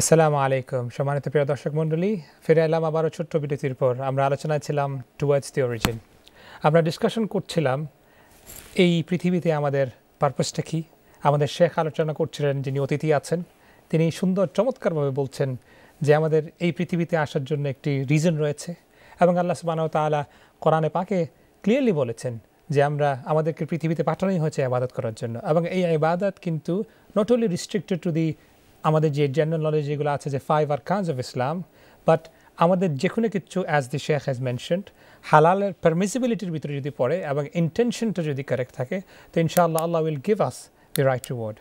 আসসালামু আলাইকুম সম্মানিত প্রিয় দর্শক মণ্ডলী ফিরে এলাম আবারও ছোট্ট বিরতির পর আমরা আলোচনায় ছিলাম টুয়ার্ডস দি অরিজিন আমরা ডিসকাশন করছিলাম এই পৃথিবীতে আমাদের পারপাসটা কী আমাদের শেখ আলোচনা করছিলেন যিনি অতিথি আছেন তিনি সুন্দর চমৎকারভাবে বলছেন যে আমাদের এই পৃথিবীতে আসার জন্য একটি রিজন রয়েছে এবং আল্লাহ সুবাহ তালা কোরআনে পাকে ক্লিয়ারলি বলেছেন যে আমরা আমাদেরকে পৃথিবীতে পাঠানোই হয়েছে আবাদত করার জন্য এবং এই আবাদত কিন্তু not only restricted to the আমাদের যে জেনারেল নলেজ যেগুলো আছে যে ফাইভ আর কাজ অফ ইসলাম বাট আমাদের যে কোনো কিছু as the sheikh has mentioned হালালের পারমিসিবিলিটির ভিতরে যদি পড়ে এবং ইন্টেনশনটা যদি কারেক্ট থাকে তো ইনশাআল্লাহ আল্লাহ will give us the right reward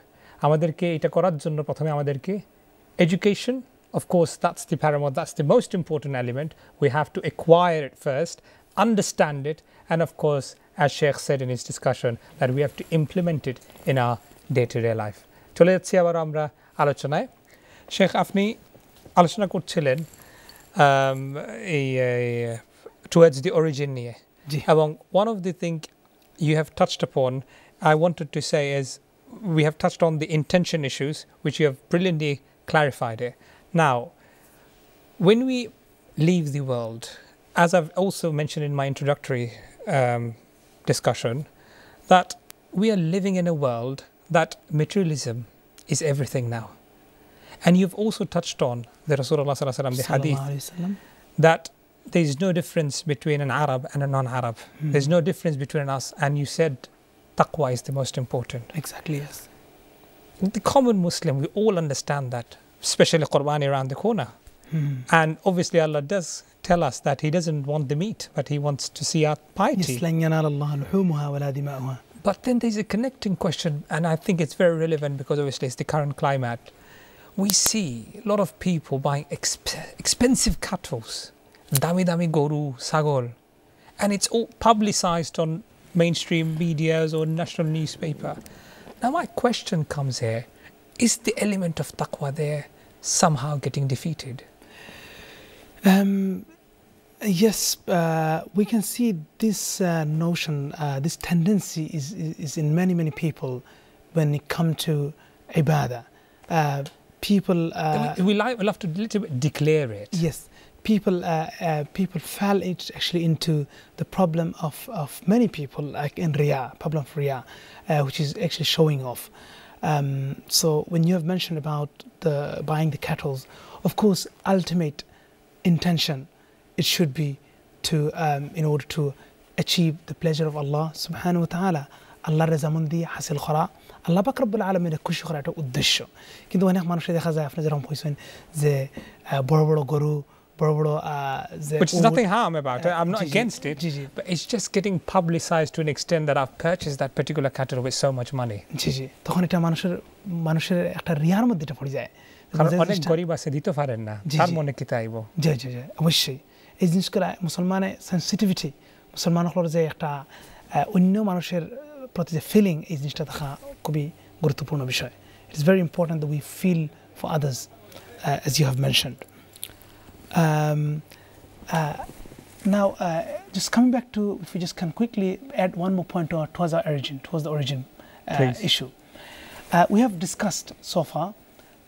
আমাদেরকে এটা করার জন্য প্রথমে আমাদেরকে education of course, that's the paramount, that's the most important element. We have to acquire it first, understand it, and of course, as Sheikh said in his discussion, that we have to implement it in our day to day life. চলে যাচ্ছি আবার আমরা আলোচনায় শেখ আপনি আলোচনা করছিলেন এই towards the origin নিয়ে এবং one of the thing you have touched upon, I wanted to say is we have touched on the intention issues, which you have brilliantly clarified Now, when we leave the world, as I've also mentioned in my introductory um, discussion, that we are living in a world that materialism is everything now. And you've also touched on the Rasulullah the hadith that there is no difference between an Arab and a non-Arab. Mm. There's no difference between us. And you said taqwa is the most important. Exactly, yes. The common Muslim, we all understand that, especially Qur'an around the corner. Mm. And obviously Allah does tell us that He doesn't want the meat, but He wants to see our piety. But then there's a connecting question, and I think it's very relevant because obviously it's the current climate we see a lot of people buying exp expensive kettles, dami dami goru, sagol, and it's all publicized on mainstream media or national newspaper. Now my question comes here, is the element of taqwa there somehow getting defeated? Um, yes, uh, we can see this uh, notion, uh, this tendency is, is, is, in many, many people when it comes to ibadah. Uh, people. Uh, we, we love to little bit declare it. Yes, people uh, uh, people fell actually into the problem of, of many people like in Ria, problem of Ria, uh, which is actually showing off. Um, so when you have mentioned about the buying the cattle, of course, ultimate intention it should be to um, in order to achieve the pleasure of Allah Subhanahu wa Taala. Allah is hasil khara. আল্লাহ রব্বুল আলমীর খুশি করা একটা উদ্দেশ্য কিন্তু অনেক মানুষে দেখা যায় আপনি যেরকম কইছেন যে বড় বড় গরু বড় বড় যে Which is nothing harm about it. I'm not against it. But it's just getting publicized to an extent that I've purchased that particular cattle with so much money. জি জি তখন এটা মানুষের মানুষের একটা রিয়ার মধ্যে এটা পড়ে যায় কারণ অনেক গরিব আছে দিতে পারেন না তার মনে কি তাইব জি জি জি অবশ্যই এই জিনিসগুলো মুসলমানের সেন্সিটিভিটি মুসলমানগুলোর যে একটা অন্য মানুষের প্রতি যে ফিলিং এই জিনিসটা দেখা It is very important that we feel for others, uh, as you have mentioned. Um, uh, now, uh, just coming back to, if we just can quickly add one more point to our, towards our origin, towards the origin uh, issue. Uh, we have discussed so far,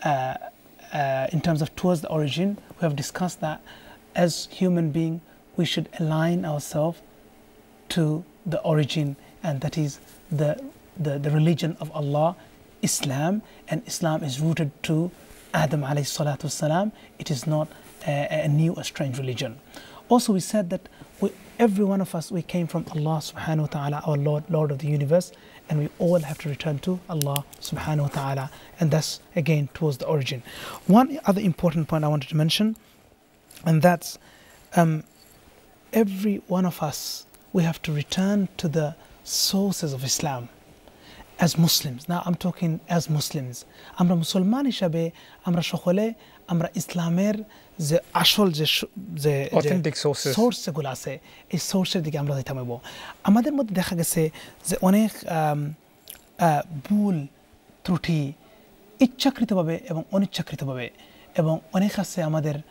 uh, in terms of towards the origin, we have discussed that as human being, we should align ourselves to the origin and that is the the, the religion of Allah, Islam, and Islam is rooted to Adam alayhi salatu salam. It is not a, a new a strange religion. Also, we said that we, every one of us, we came from Allah subhanahu wa ta'ala, our Lord, Lord of the universe, and we all have to return to Allah subhanahu wa ta'ala, and that's again towards the origin. One other important point I wanted to mention, and that's um, every one of us, we have to return to the sources of Islam. As Muslims না am talking as Muslims আমরা মুসলমান হিসাবে আমরা সকলে আমরা ইসলামের যে আসল যে যে সোর্স যেগুলো আছে এই সোর্সের দিকে আমরা যাইতে পারবো আমাদের মধ্যে দেখা গেছে যে অনেক ভুল ত্রুটি ইচ্ছাকৃতভাবে এবং অনিচ্ছাকৃতভাবে এবং অনেক আছে আমাদের uh,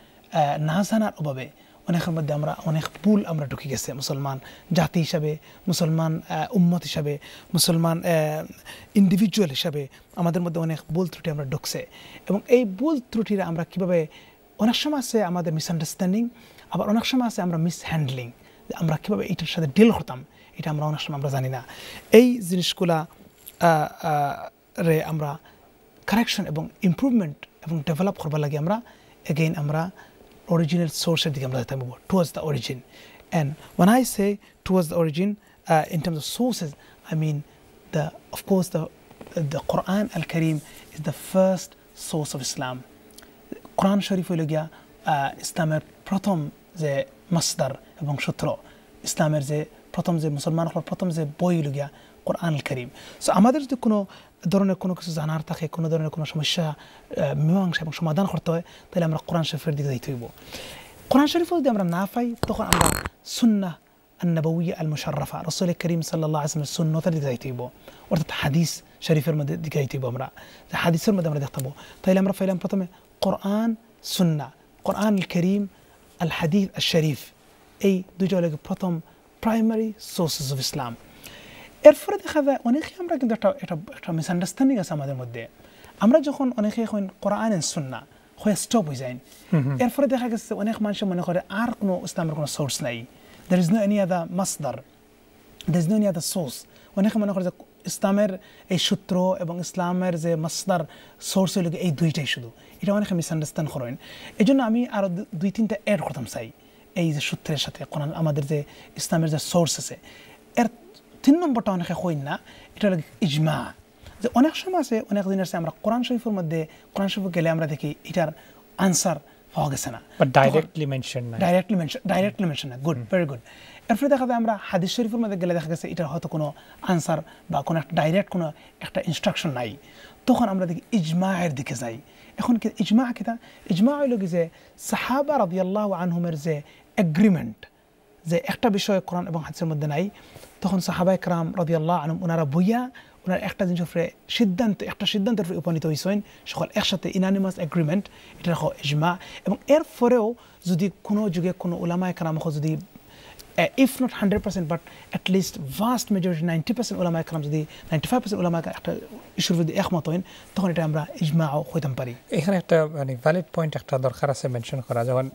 না জানার অভাবে অনেকের মধ্যে আমরা অনেক ভুল আমরা ঢুকে গেছে মুসলমান জাতি হিসাবে মুসলমান উম্মত হিসাবে মুসলমান ইন্ডিভিজুয়াল হিসাবে আমাদের মধ্যে অনেক ভুল ত্রুটি আমরা ঢুকছে এবং এই ভুল ত্রুটিরা আমরা কিভাবে অনেক সময় আছে আমাদের মিসআন্ডারস্ট্যান্ডিং আবার অনেক সময় আছে আমরা মিসহ্যান্ডলিং আমরা কীভাবে এটার সাথে ডিল করতাম এটা আমরা অনেক সময় আমরা জানি না এই জিনিসগুলা রে আমরা কারেকশন এবং ইম্প্রুভমেন্ট এবং ডেভেলপ করবার লাগে আমরা এগেইন আমরা original source towards the origin and when i say towards the origin uh, in terms of sources i mean the of course the the quran al-karim is the first source of islam quran sharif ulugya islam protom the masdar ebong shutro islam er the protom the musliman protom the boy ulugya quran al-karim so amader de kuno ধরনের কোনো কিছু জানার থাকে কোনো ধরনের কোনো সমস্যা মীমাংসা এবং সমাধান করতে হয় তাহলে আমরা কোরআন শরীফের দিকে যাইতে হইব কোরআন শরীফ যদি আমরা না পাই তখন আমরা সুন্না النبوية المشرفة رسول الكريم صلى الله عليه وسلم السنة تدري تيبو অর্থাৎ হাদিস শরীফের মধ্যে দিকে যাইতেইব আমরা হাদিসের মধ্যে আমরা দেখতাম তাইলে আমরা ফাইলাম প্রথমে কোরআন সুন্না কোরআন করিম আল হাদিস আল শরীফ এই দুইটা হলো প্রথম প্রাইমারি সোর্সেস অফ ইসলাম এরপরে দেখা যায় অনেকে আমরা কিন্তু একটা একটা একটা মিসআন্ডারস্ট্যান্ডিং আছে আমাদের মধ্যে আমরা যখন অনেকে এখন কোরআন না হয়ে স্টপ হয়ে যায় এরপরে দেখা গেছে অনেক মানুষ মনে করে আর কোনো ইসলামের কোনো সোর্স নাই there is no any other মাসদার there is no any other source অনেকে মনে করে যে ইসলামের এই সূত্র এবং ইসলামের যে মাসদার সোর্স হইল এই দুইটাই শুধু এটা অনেকে মিসআন্ডারস্ট্যান্ড করেন এই জন্য আমি আরও দুই তিনটা অ্যাড করতাম চাই এই যে সূত্রের সাথে আমাদের যে ইসলামের যে সোর্স আছে এর তিন নম্বরটা অনেকে কই না এটা হলো ইজমা যে অনেক সময় আছে অনেক দিন আছে আমরা কোরআন শরীফের মধ্যে কোরআন শরীফ গেলে আমরা দেখি এটার আনসার পাওয়া গেছে না ডাইরেক্টলি মেনশন না ডাইরেক্টলি মেনশন ডাইরেক্টলি মেনশন না গুড ভেরি গুড এরপরে দেখা যায় আমরা হাদিস শরীফের মধ্যে গেলে দেখা গেছে এটার হয়তো কোনো আনসার বা কোনো একটা ডাইরেক্ট কোনো একটা ইনস্ট্রাকশন নাই তখন আমরা দেখি ইজমাহের দিকে যাই এখন কি ইজমা কিতা ইজমা হইল কি যে সাহাবা আল্লাহ আনহুমের যে এগ্রিমেন্ট যে একটা বিষয় কোরআন এবং হাদিসের মধ্যে নাই তখন সাহাবা কারাম রদিয়াল্লাহ আলম ওনারা বইয়া ওনার একটা জিনিস উপরে সিদ্ধান্ত একটা সিদ্ধান্তের উপরে উপনীত হয়েছেন সকল একসাথে ইনানিমাস এগ্রিমেন্ট এটা রাখো ইজমা এবং এর পরেও যদি কোনো যুগে কোনো ওলামায় কারাম যদি if not hundred percent but at least vast majority ninety percent ওলামা একরাম যদি নাইনটি ফাইভ পার্সেন্ট ওলামা একটা ইস্যুর যদি একমত হইন তখন এটা আমরা ইজমাও হইতাম পারি এখানে একটা মানে ভ্যালিড পয়েন্ট একটা দরকার আছে মেনশন করা যখন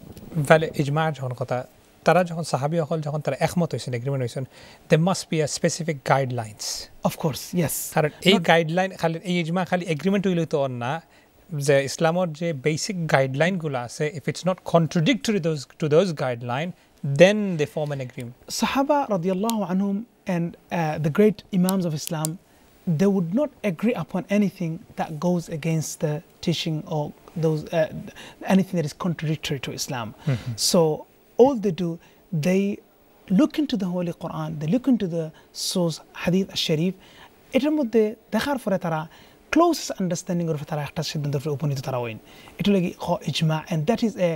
ভ্যালিড ইজমা যখন কথা তারা যখন সাহাবি হল যখন তারা একমত হয়েছেন এগ্রিমেন্ট হয়েছেন they must be a specific guidelines of course yes কারণ এই গাইডলাইন খালি এই ইজমা খালি এগ্রিমেন্ট হইলে তো না যে ইসলামর যে বেসিক গাইডলাইনগুলো আছে if it's not contradictory those to those guideline then they form an agreement সাহাবা রদিয়াল্লাহ আনহুম and the great imams of Islam they would not agree upon anything that goes against the teaching or those uh, anything that is contradictory to Islam. Mm -hmm. So all they do, they look into the Holy Quran, they look into the source Hadith al-Sharif, এটার মধ্যে দেখার পরে তারা closest understanding উপরে তারা একটা সিদ্ধান্তের উপরে উপনীত তারা হইন এটা লাগে হ ইজমা and that is a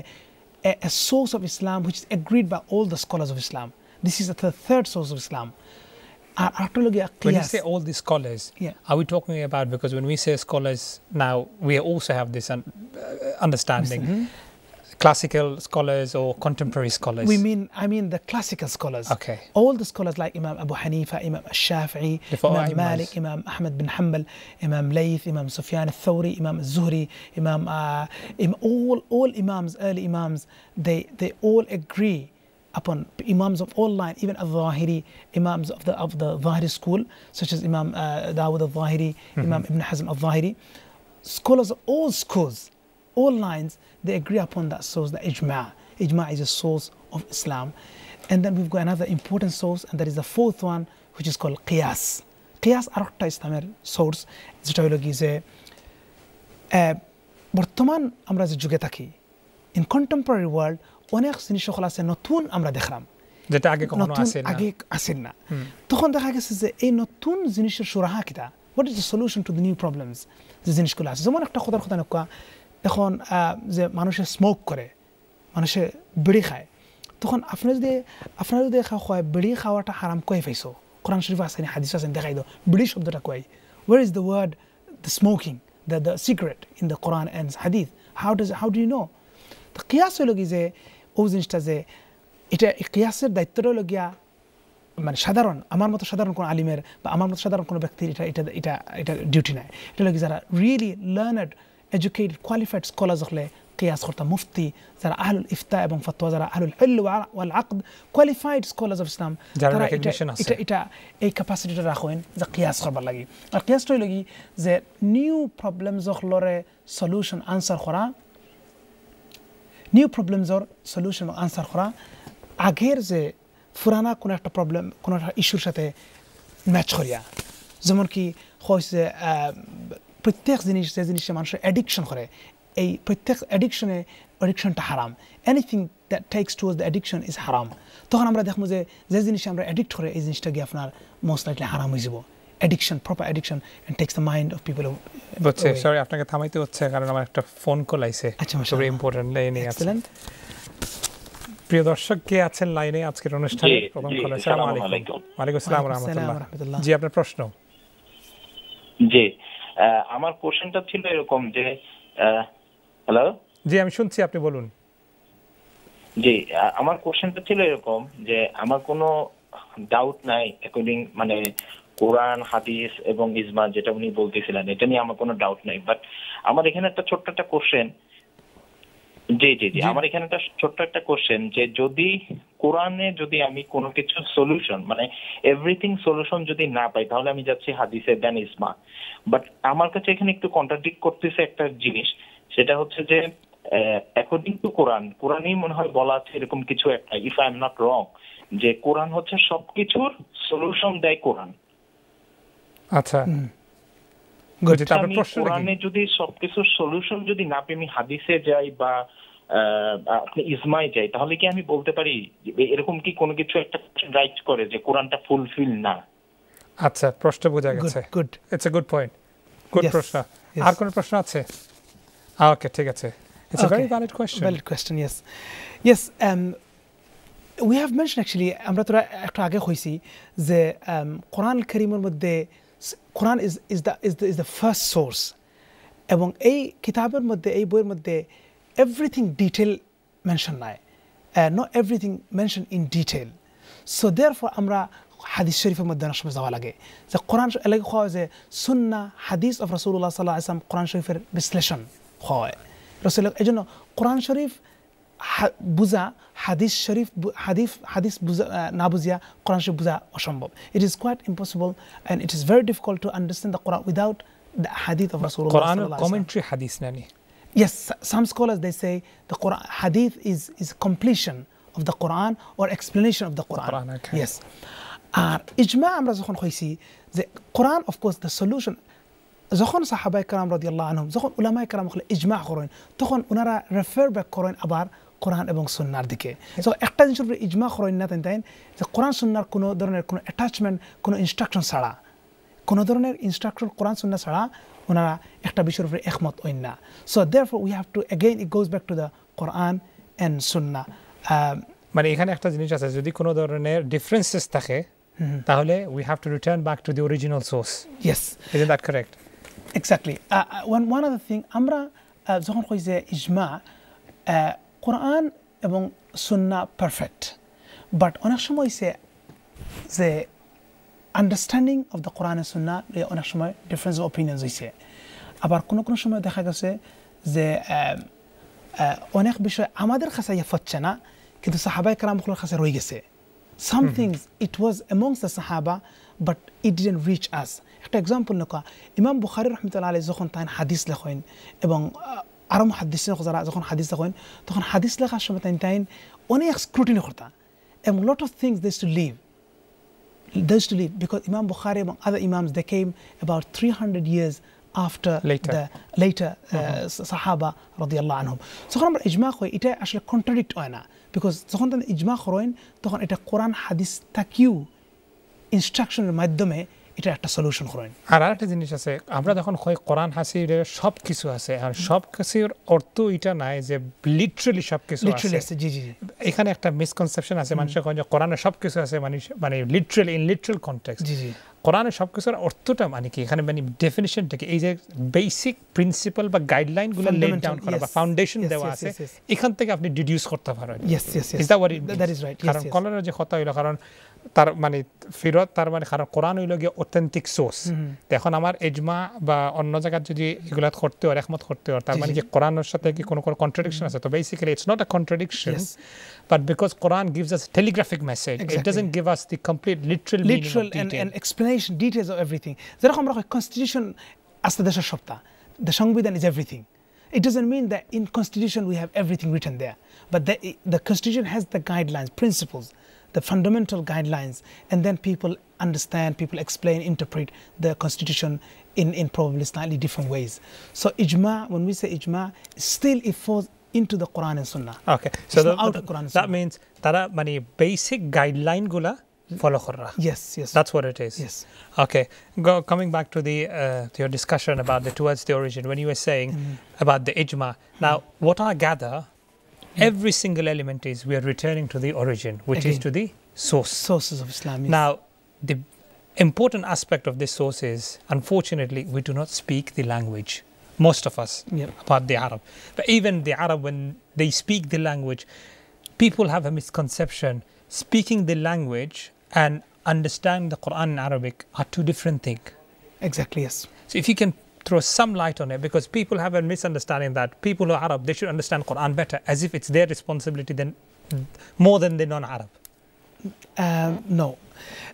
source of Islam which is agreed by all the scholars of Islam. This is the third source of Islam. When you say all the scholars, yeah. are we talking about because when we say scholars now, we also have this un uh, understanding. Mm -hmm classical scholars or contemporary scholars? We mean, I mean the classical scholars. Okay. All the scholars like Imam Abu Hanifa, Imam Shafi'i, Imam Malik, Imam Ahmad bin Hanbal, Imam Layth, Imam Sufyan al-Thawri, Imam Zuhri, Imam, uh, Im all, all Imams, early Imams, they, they all agree upon Imams of all line, even al-Zahiri, Imams of the, of the Zahiri school, such as Imam uh, Dawud al-Zahiri, mm -hmm. Imam Ibn Hazm al-Zahiri, scholars of all schools, all lines they agree upon that source, the ijma. Ijma is the source of Islam. And then we've got another important source, and that is the fourth one, which is called qiyas. Qiyas arakta Islamic source. Zitoyologi is a bortoman amra jugetaki. In contemporary world, অনেক জিনিস সকল আছে নতুন আমরা দেখলাম যেটা আগে কখনো আসে না আগে আসে না তখন দেখা গেছে যে এই নতুন জিনিসের সুরাহা কিটা what is the solution to the new problems এখন যে মানুষে স্মোক করে মানুষে বিড়ি খায় তখন আপনার যদি আপনার যদি দেখা হয় বিড়ি খাওয়াটা হারাম কয়ে পাইছো কোরআন শরীফ আসেনি হাদিস আসেন দেখাই দাও বিড়ি শব্দটা কয় where is the word the smoking the the secret in the Quran and hadith how does how do you know তো কিয়াস হইল কি যে ও জিনিসটা যে এটা কিয়াসের দায়িত্বটা হলো মানে সাধারণ আমার মতো সাধারণ কোনো আলিমের বা আমার মতো সাধারণ কোনো ব্যক্তির এটা এটা এটা এটা ডিউটি নাই এটা লাগে যারা really learned educated qualified scholars of قياس خرطة مفتي زرا أهل الإفتاء بن فتوى زرا أهل العلم والعقد qualified scholars of Islam ترى إتا إتا إتا أي capacity ترى خوين زا قياس خرب لغي القياس توي لغي زا new problems of لوري solution answer خورا new problems or solution or answer খরা আগের যে পুরানা কোনো একটা প্রবলেম কোনো একটা ইস্যুর সাথে ম্যাচ করিয়া যেমন কি হয়েছে প্রত্যেক জিনিস যে জিনিসে মানুষের অ্যাডিকশন করে এই প্রত্যেক অ্যাডিকশনে অ্যাডিকশনটা হারাম anything that takes toward the addiction is haram তখন আমরা দেখবো যে যে জিনিসে আমরা অ্যাডিক্ট করে এই জিনিসটা গিয়ে আপনার মোস্ট লাইকলি হারাম হয়ে যাব addiction proper addiction and takes the mind of people বুঝছে সরি আপনাকে থামাইতে হচ্ছে কারণ আমার একটা ফোন কল আইছে আচ্ছা সবাই ইম্পর্টেন্ট লাইনে আছেন প্রিয় দর্শক কে আছেন লাইনে আজকের অনুষ্ঠানে প্রথম কল আসসালামু আলাইকুম ওয়া আলাইকুম আসসালাম ওয়া রাহমাতুল্লাহ জি আপনার প্রশ্ন জি আমার কোশ্চেনটা ছিল এরকম যে হ্যালো জি আমি শুনছি আপনি বলুন জি আমার কোশ্চেনটা ছিল এরকম যে আমার কোনো ডাউট নাই অ্যাকর্ডিং মানে কোরআন হাদিস এবং ইজমা যেটা উনি বলতেছিলেন এটা নিয়ে আমার কোনো ডাউট নাই বাট আমার এখানে একটা ছোট্ট একটা কোশ্চেন আহ জি জি জি আমার এখানে একটা ছোট্ট একটা কোশ্চেন যে যদি কোরআনে যদি আমি কোনো কিছু সলিউশন মানে এভরিথিং সলিউশন যদি না পাই তাহলে আমি যাচ্ছি হাদিসে দেন ইসমা বাট আমার কাছে এখানে একটু কন্ট্রাডিক্ট করতেছে একটা জিনিস সেটা হচ্ছে যে অ্যাকর্ডিং টু কোরআন কোরআনেই মনে হয় বলা আছে এরকম কিছু একটা if I am not wrong যে কোরআন হচ্ছে সবকিছুর সলিউশন দেয় কোরআন আচ্ছা আচ্ছা, যদি সলিউশন যদি না হাদিসে যাই বা আপনি যাই তাহলে কি আমি বলতে পারি এরকম কি কোনো কিছু একটা রাইট করে যে কোরআনটা ফুলফিল না আচ্ছা প্রশ্ন বোঝা গেছে good a good point good প্রশ্ন আর কোনো প্রশ্ন আছে ওকে ah, ঠিক আছে It's okay. a very valid question. Valid question, um, আমরা তোরা একটু আগে হয়েছি যে um, কোরআন করিমের মধ্যে Quran is is the is the is the first source এবং এই কিতাবের মধ্যে এই বইয়ের মধ্যে এভরিথিং ডিটেল মেনশন নাই no everything mention in detail so therefore আমরা হাদিস শরীফের মধ্যে অনেক সময় যাওয়া লাগে যে কোরআন এলাকা হয় যে সুন্না হাদিস অফ রসুল্লাহ সাল্লাহ আসলাম কোরআন শরীফের বিশ্লেষণ হয় রসুল এই জন্য কোরআন শরীফ বুঝা হাদিস শরীফ হাদিস হাদিস বুঝা না বুঝিয়া কোরআন শরীফ বুঝা অসম্ভব it is quite impossible and it is very difficult to understand the Quran without the hadith of রাসূলুল্লাহ কোরআন কমেন্ট্রি হাদিস নানি Yes, some scholars they say the Quran, hadith is is completion of the Quran or explanation of the Quran. The Quran okay. Yes. আর ইজমা আমরা যখন হয়েছি যে কোরআন of course the solution যখন সাহাবাই কালাম রদি আল্লাহ আনহম যখন উলামাই কালাম ইজমা করেন তখন ওনারা রেফার ব্যাক করেন আবার কোরআন এবং সন্ন্যার দিকে সো একটা জিনিসের উপরে ইজমা করেন না তাই যে কোরআন সন্ন্যার কোনো ধরনের কোনো অ্যাটাচমেন্ট কোনো ইনস্ট্রাকশন ছাড়া কোনো ধরনের ইনস্ট্রাকশন কোরআন সন্না ছাড়া ওনারা একটা বিষয়ের উপরে একমত অন্য না so therefore we have to again it goes back to the Quran and sunnah মানে এখানে একটা জিনিস আছে যদি কোনো ধরনের ডিফারেন্সেস থাকে তাহলে we have to return back to the original source yes is that correct exactly one one of other thing আমরা uh, যখন কই যে ইজমা uh, কোরআন এবং সুন্না পারফেক্ট বাট অনেক সময় সে যে understanding of the Quran sunnah অনেক সময় ডিফারেন্স অফ অপিনিয়ন হয়েছে আবার কোনো কোনো সময় দেখা গেছে যে অনেক বিষয় আমাদের কাছে ইয়ে ফচ্ছে না কিন্তু সাহাবাই কারামগুলোর কাছে রয়ে গেছে some it was amongst the সাহাবা but it didn't reach us একটা এক্সাম্পল নকা ইমাম বুখারি রহমতুল্লাহ আলী যখন তাই হাদিস লেখেন এবং አረሙ ሓዲስ ንኽዘራ ዝኾነ ሓዲስ ተኾይን ተኾን ሓዲስ ለኻ ሸመታ እንታይን ኦነ ስክሩቲኒ ኹርታ ኤም ሎት ኦፍ ቲንግስ ደስ ቱ ሊቭ those to leave because Imam Bukhari among other Imams they came about 300 years after later. the later uh, uh-huh. Sahaba radiyallahu anhum. So khan ijma khoy ita actually contradict oina because so khan ijma khroin to khan ita Quran hadith takyu instruction madhome এটা একটা solution করেন আর আরেকটা জিনিস আছে আমরা যখন হয় কোরআন হাসির সব কিছু আছে আর সব কিছুর অর্থ এটা নাই যে লিটারালি সব কিছু আছে জি জি এখানে একটা মিসকনসেপশন আছে মানুষের কোরআনে সব কিছু আছে মানে মানে লিটারালি ইন লিটারাল কনটেক্সট জি জি কোরআনে সব কিছুর অর্থটা মানে কি এখানে মানে ডেফিনেশনটাকে এই যে বেসিক প্রিন্সিপাল বা গুলো লেট ডাউন করা বা ফাউন্ডেশন দেওয়া আছে এখান থেকে আপনি ডিডিউস করতে পারেন is the worry that is right কারণ কলার যে কথা হইলো কারণ তার মানে ফিরত তার মানে কারণ কোরআন হইল গিয়ে অথেন্টিক সোর্স এখন আমার এজমা বা অন্য জায়গার যদি এগুলা করতে হয় একমত করতে হয় তার মানে যে কোরআনের সাথে কি কোনো কোনো কন্ট্রাডিকশন আছে তো basically it's not a contradiction But because Quran gives us a telegraphic message, exactly. it doesn't give us the complete literal literal and, and, explanation, details of everything. যেরকম constitution the সংবিধান is everything. It doesn't mean that in constitution we have everything written there, but the, the constitution has the guidelines, principles, the fundamental guidelines, and then people understand, people explain, interpret the constitution in, in probably slightly different ways. So ijma, when we say ijma, still it falls into the Quran and Sunnah. Okay, so the, out of Quran that Sunnah. means tara mani basic guideline gula follow korra. Yes, yes. That's what it is. Yes. Okay, Go, coming back to the uh, to your discussion about the towards the origin when you were saying mm -hmm. about the ijma. Now, mm -hmm. what I gather, mm -hmm. every single element is we are returning to the origin, which Again. is to the source. Sources of Islam. Yes. Now, the important aspect of this source is, unfortunately, we do not speak the language most of us, you know, apart the Arab. But even the Arab, when they speak the language, people have a misconception. Speaking the language and understanding the Quran in Arabic are two different things. Exactly, yes. So if you can throw some light on it, because people have a misunderstanding that people who are Arab, they should understand Quran better, as if it's their responsibility than more than the non-Arab. Um, no.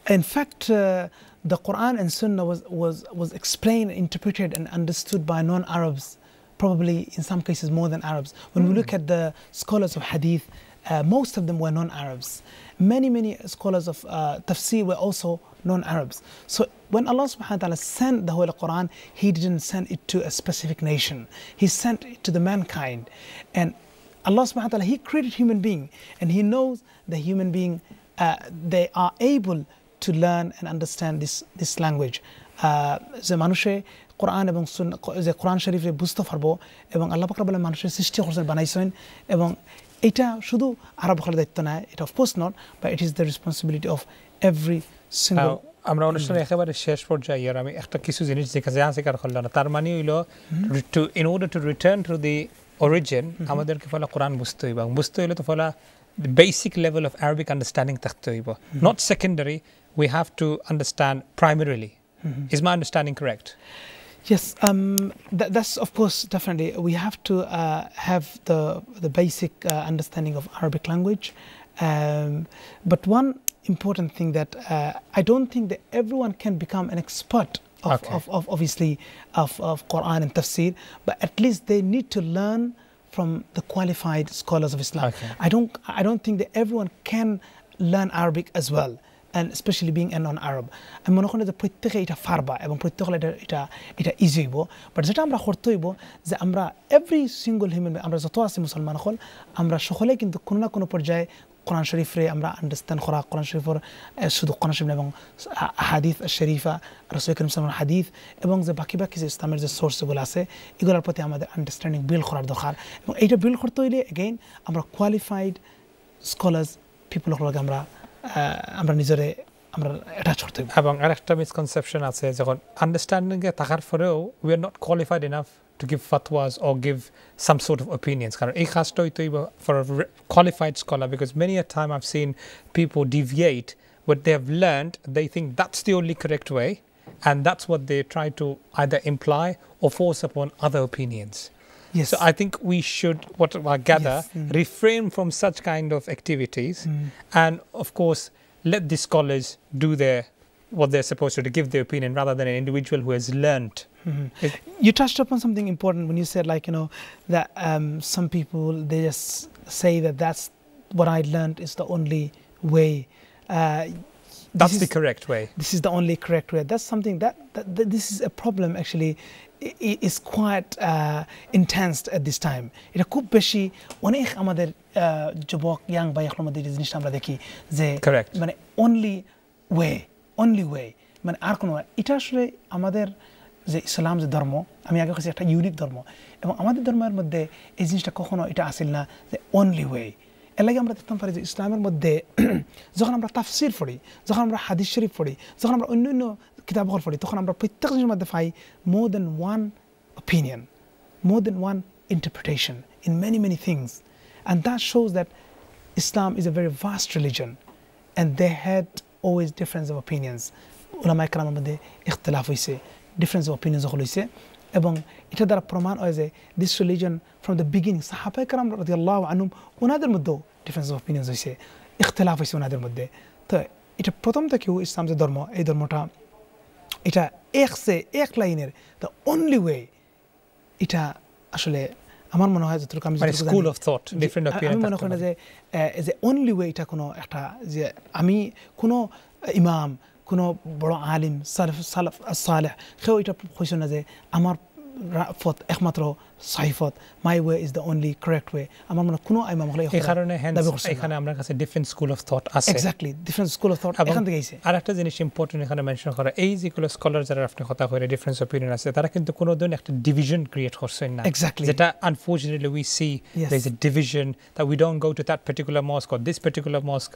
In fact, uh, the Quran and Sunnah was, was, was explained, interpreted, and understood by non Arabs, probably in some cases more than Arabs. When mm. we hmm. look at the scholars of Hadith, uh, most of them were non Arabs. Many, many scholars of uh, tafsir were also non Arabs. So when Allah subhanahu wa ta'ala sent the Holy Quran, He didn't send it to a specific nation, He sent it to the mankind. And Allah subhanahu wa ta'ala, He created human being, and He knows the human being uh, they are able to learn and understand this, this language. Uh, যে মানুষে কোরআন এবং যে কোরআন শরীফে বুঝতে পারবো এবং আল্লাহ বলে মানুষের সৃষ্টি করছেন বানাইছেন এবং এটা শুধু আরব হলের দায়িত্ব নয় এটা অফকোর্স নট বা it is the responsibility of every single আমরা অনুষ্ঠানের একেবারে শেষ পর্যায়ে আর আমি একটা কিছু জিনিস দেখা যায় আছে কার না তার মানে হইল to in order to return to the origin আমাদেরকে ফলে কোরআন বুঝতে হইব বুঝতে হইলে তো ফলা the basic level of Arabic understanding mm -hmm. not secondary. We have to understand primarily. Mm -hmm. Is my understanding correct? Yes, um, th that's of course definitely. We have to uh, have the the basic uh, understanding of Arabic language, um, but one important thing that uh, I don't think that everyone can become an expert of, okay. of, of obviously of, of Quran and Tafsir, but at least they need to learn from the qualified scholars of Islam. I don't I don't think that everyone can learn Arabic as well, and especially being a non-Arab. I'm not going to put it in a farba. I'm going to put it in a easy way. But the time we're going to the amra every single human, amra zatwa si Muslim manakol, amra shokhole kintu kuna kuno কোরআন শরীফরে আমরা understand করা কোরআন শরীফর শুধু কোরআন শরীফ এবং হাদিফ শরীফা রসুল করিম সালাম এবং যে বাকি বাকি যে ইসলামের যে সোর্সগুলো আছে এগুলোর প্রতি আমাদের আন্ডারস্ট্যান্ডিং বিল্ড করার দরকার এবং এইটা বিল্ড করতে হইলে এগেইন আমরা কোয়ালিফাইড স্কলার্স পিপুলগুলোকে আমরা আমরা নিজেরে আমরা এটা ছড়তে এবং আরেকটা মিসকনসেপশন আছে যখন আন্ডারস্ট্যান্ডিংয়ে থাকার পরেও we are not qualified enough to give fatwas or give some sort of opinions. Eh, for a qualified scholar, because many a time I've seen people deviate what they have learned, they think that's the only correct way, and that's what they try to either imply or force upon other opinions. Yes. So I think we should, what I gather, yes. mm. refrain from such kind of activities, mm. and of course, let the scholars do their what they're supposed to, to give their opinion rather than an individual who has learned Mm -hmm. You touched upon something important when you said, like, you know, that um, some people they just say that that's what I learned is the only way. Uh, that's is, the correct way. This is the only correct way. That's something that, that, that this is a problem actually. It is quite uh, intense at this time. এটা খুব বেশি অনেক আমাদের যুবক young বা এখন আমাদের এই জিনিসটা আমরা দেখি যে মানে only way. অনলি ওয়ে মানে আর যে ইসলাম যে ধর্ম আমি আগে কাছে একটা ইউনিক ধর্ম এবং আমাদের ধর্মের মধ্যে এই জিনিসটা কখনো এটা আসিল না যে অনলি ওয়ে এর আমরা দেখতাম পারি যে ইসলামের মধ্যে যখন আমরা তাফসির পড়ি যখন আমরা হাদিস শরীফ পড়ি যখন আমরা অন্য অন্য কিতাবঘর পড়ি তখন আমরা প্রত্যেক জিনিসের মধ্যে পাই more than one opinion more than one interpretation in many many things and that shows that Islam is a very vast religion and they had always difference of opinions. ওলামায় কালামের মধ্যে ইখতলাফ হয়েছে ডিফারেন্স অফ অপিনিয়ন যখন হয়েছে এবং এটা দ্বারা প্রমাণ হয় যে this religion from the beginning সাহাবাই কালাম রাজি আল্লাহ আনুম ওনাদের মধ্যেও ডিফারেন্স অফ অপিনিয়ন হয়েছে ইখতলাফ হয়েছে ওনাদের মধ্যে তো এটা প্রথম থেকেও ইসলাম যে ধর্ম এই ধর্মটা এটা এক সে এক লাইনের দ্য অনলি ওয়ে এটা আসলে আমার মনে হয় যতটুকু আমি স্কুল অফ থট ডিফারেন্ট আমি মনে করি যে এজ এ অনলি ওয়ে এটা কোনো একটা যে আমি কোনো ইমাম কোনো বড় আলিম সালফ সালফ সালেহ সেও এটা কৈছে না যে আমাৰ পথ একমাত্ৰ সহি পথ my way is the only correct way আমার মনে কোনো আইমা মহলে এই কারণে এখানে আমার কাছে ডিফারেন্ট স্কুল অফ থট আছে exactly different school of thought এখান থেকে আইছে আর একটা জিনিস ইম্পর্টেন্ট এখানে মেনশন করা এই যেগুলো স্কলার যারা আপনি কথা কইরে ডিফারেন্স অপিনিয়ন আছে তারা কিন্তু কোনো দিন একটা ডিভিশন ক্রিয়েট করছেন না এক্স্যাক্টলি যেটা unfortunately we see there is a division that we don't go to that particular mosque or this particular mosque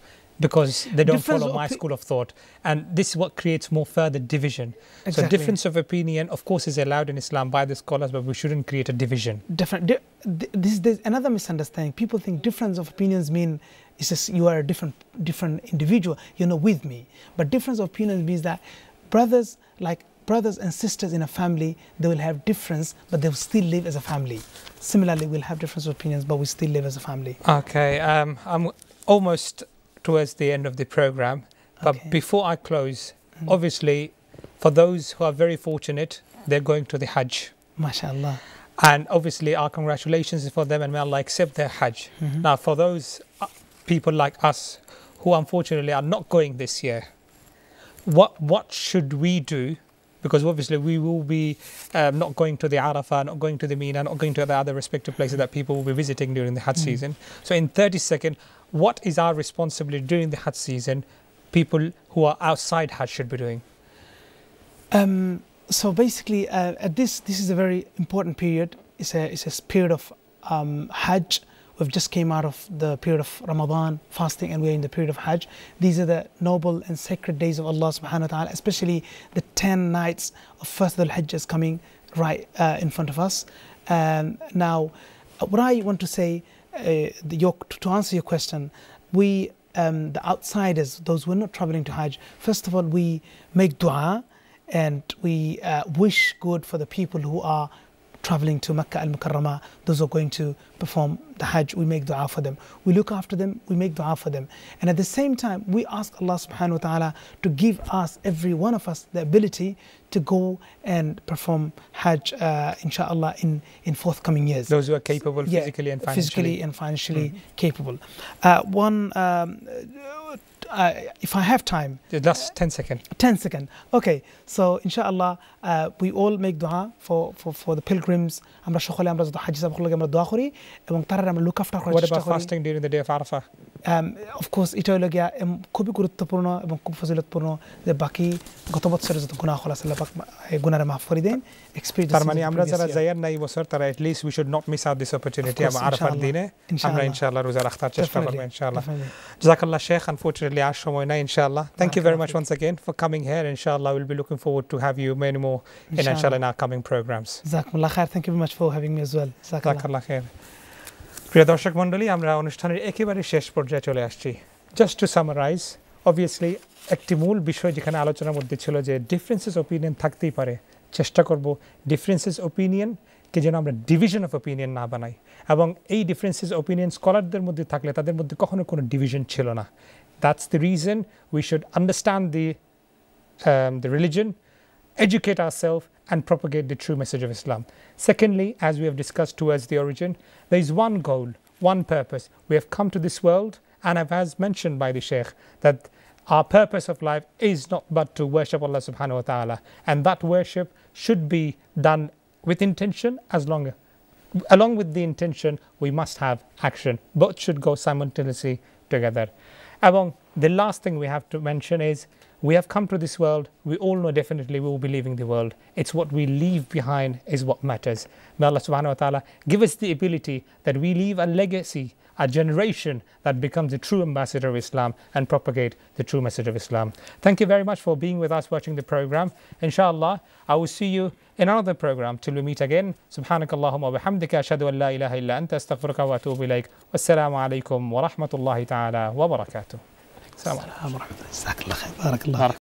because they don't difference follow my school of thought. And this is what creates more further division. Exactly. So difference of opinion, of course, is allowed in Islam by the scholars, but we shouldn't create a division division. Different. this, there's another misunderstanding. People think difference of opinions mean it's just you are a different, different individual. You're not with me. But difference of opinions means that brothers, like brothers and sisters in a family, they will have difference, but they will still live as a family. Similarly, we'll have difference of opinions, but we still live as a family. Okay. Um, I'm almost towards the end of the program, but okay. before I close, mm. obviously, for those who are very fortunate, they're going to the Hajj. MashaAllah. And obviously, our congratulations for them and may Allah accept their Hajj. Mm -hmm. Now, for those uh, people like us who unfortunately are not going this year, what, what should we do? Because obviously, we will be um, not going to the Arafah, not going to the Mina, not going to the other respective places that people will be visiting during the Hajj mm -hmm. season. So, in 30 seconds, what is our responsibility during the Hajj season? People who are outside Hajj should be doing. Um, so basically, uh, at this this is a very important period. It's a it's a period of um, Hajj. We've just came out of the period of Ramadan fasting, and we're in the period of Hajj. These are the noble and sacred days of Allah Subhanahu wa Taala, especially the ten nights of First al Hajj is coming right uh, in front of us. And um, now, uh, what I want to say, uh, your, to answer your question, we um, the outsiders, those who are not traveling to Hajj, first of all, we make dua and we uh, wish good for the people who are traveling to Mecca al Mukarramah, those who are going to perform the Hajj, we make dua for them. We look after them, we make dua for them. And at the same time, we ask Allah subhanahu wa ta'ala to give us, every one of us, the ability to go and perform Hajj, uh, inshallah, in, in forthcoming years. Those who are capable yeah, physically and financially. Physically and financially mm -hmm. capable. Uh, one um, uh, if I have time. The last 10 seconds. 10 seconds. Okay. So, inshallah, uh, we all make dua for, for, for the pilgrims. What about fasting during the day of Arafah? Of course এটা হলো গিয়া খুবই গুরুত্বপূর্ণ এবং খুব ফজিলতপূর্ণ যে বাকি গত বছরের যত গুণা হল আল্লাহ পাক এই গুণারে মাফ করে দেন এক্সপিরিয়েন্স তার মানে আমরা যারা যাইয়ার নাই বছর তারা at least we should not miss out this opportunity আমরা আরফার দিনে আমরা ইনশাআল্লাহ রোজা রাখার চেষ্টা করব ইনশাআল্লাহ জাযাকাল্লাহ শেখ আনফরচুনেটলি আর সময় নাই ইনশাআল্লাহ thank you very much once again for coming here ইনশাআল্লাহ will be looking forward to have you many more in ইনশাআল্লাহ ইন আওয়ার কামিং প্রোগ্রামস জাযাকুমুল্লাহ খাইর thank you very much for having me as well জাযাকাল্লাহ খাইর প্রিয় দর্শক মণ্ডলী আমরা অনুষ্ঠানের একেবারে শেষ পর্যায়ে চলে আসছি জাস্ট টু সামারাইজ অবভিয়াসলি একটি মূল বিষয় যেখানে আলোচনার মধ্যে ছিল যে ডিফারেন্সেস অপিনিয়ন থাকতেই পারে চেষ্টা করব ডিফারেন্সেস অপিনিয়নকে যেন আমরা ডিভিশন অফ অপিনিয়ন না বানাই এবং এই ডিফারেন্সেস অপিনিয়ন স্কলারদের মধ্যে থাকলে তাদের মধ্যে কখনো কোনো ডিভিশন ছিল না that's the reason we should understand the the religion educate our self and propagate the true message of Islam. Secondly, as we have discussed towards the origin, there is one goal, one purpose. We have come to this world, and as mentioned by the Sheikh, that our purpose of life is not but to worship Allah subhanahu wa ta'ala, and that worship should be done with intention as long along with the intention we must have action both should go simultaneously together among the last thing we have to mention is we have come to this world. We all know definitely we will be leaving the world. It's what we leave behind is what matters. May Allah subhanahu wa ta'ala give us the ability that we leave a legacy, a generation that becomes a true ambassador of Islam and propagate the true message of Islam. Thank you very much for being with us watching the program. Inshallah, I will see you in another program till we meet again. Subhanakallahumma wa bihamdika ashhadu an la ilaha illa anta astaghfiruka wa atubu ilaik. Wassalamu alaikum wa rahmatullahi ta'ala wa barakatuh. السلام عليكم ورحمه الله جزاك الله خير بارك الله بارك